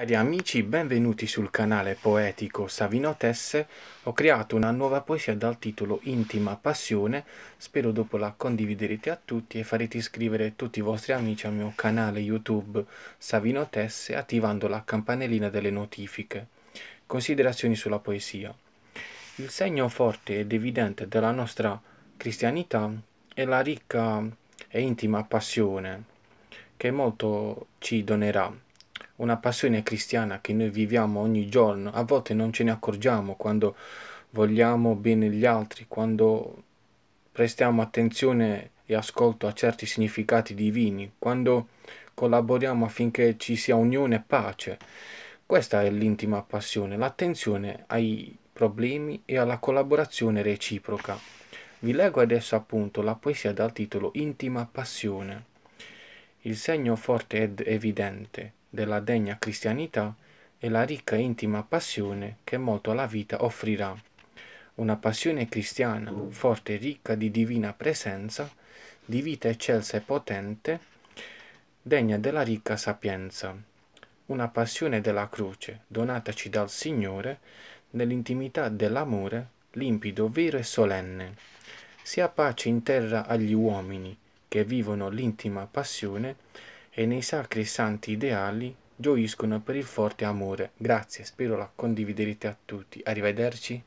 Cari amici, benvenuti sul canale poetico Savino Tesse. Ho creato una nuova poesia dal titolo Intima Passione. Spero dopo la condividerete a tutti e farete iscrivere tutti i vostri amici al mio canale YouTube Savino Tesse attivando la campanellina delle notifiche. Considerazioni sulla poesia. Il segno forte ed evidente della nostra cristianità è la ricca e intima passione che molto ci donerà una passione cristiana che noi viviamo ogni giorno, a volte non ce ne accorgiamo quando vogliamo bene gli altri, quando prestiamo attenzione e ascolto a certi significati divini, quando collaboriamo affinché ci sia unione e pace. Questa è l'intima passione, l'attenzione ai problemi e alla collaborazione reciproca. Vi leggo adesso appunto la poesia dal titolo Intima passione. Il segno forte ed evidente della degna cristianità e la ricca e intima passione che molto alla vita offrirà. Una passione cristiana, forte e ricca di divina presenza, di vita eccelsa e potente, degna della ricca sapienza. Una passione della croce, donataci dal Signore, nell'intimità dell'amore, limpido, vero e solenne. Sia pace in terra agli uomini, che vivono l'intima passione, e nei sacri santi ideali gioiscono per il forte amore. Grazie, spero la condividerete a tutti. Arrivederci.